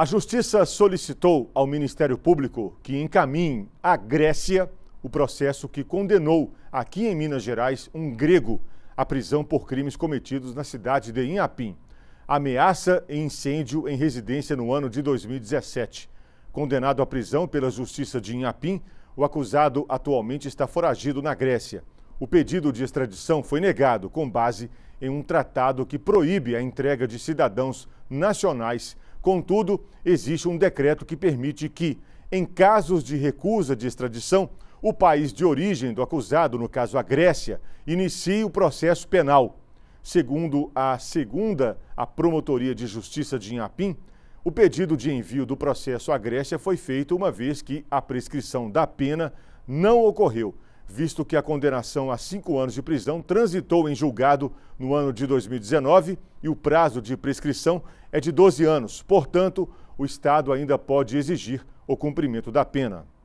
A Justiça solicitou ao Ministério Público que encaminhe à Grécia o processo que condenou, aqui em Minas Gerais, um grego à prisão por crimes cometidos na cidade de Inhapim. Ameaça e incêndio em residência no ano de 2017. Condenado à prisão pela Justiça de Inhapim, o acusado atualmente está foragido na Grécia. O pedido de extradição foi negado com base em um tratado que proíbe a entrega de cidadãos nacionais Contudo, existe um decreto que permite que, em casos de recusa de extradição, o país de origem do acusado, no caso a Grécia, inicie o processo penal. Segundo a segunda, a Promotoria de Justiça de Inhapim, o pedido de envio do processo à Grécia foi feito uma vez que a prescrição da pena não ocorreu visto que a condenação a cinco anos de prisão transitou em julgado no ano de 2019 e o prazo de prescrição é de 12 anos. Portanto, o Estado ainda pode exigir o cumprimento da pena.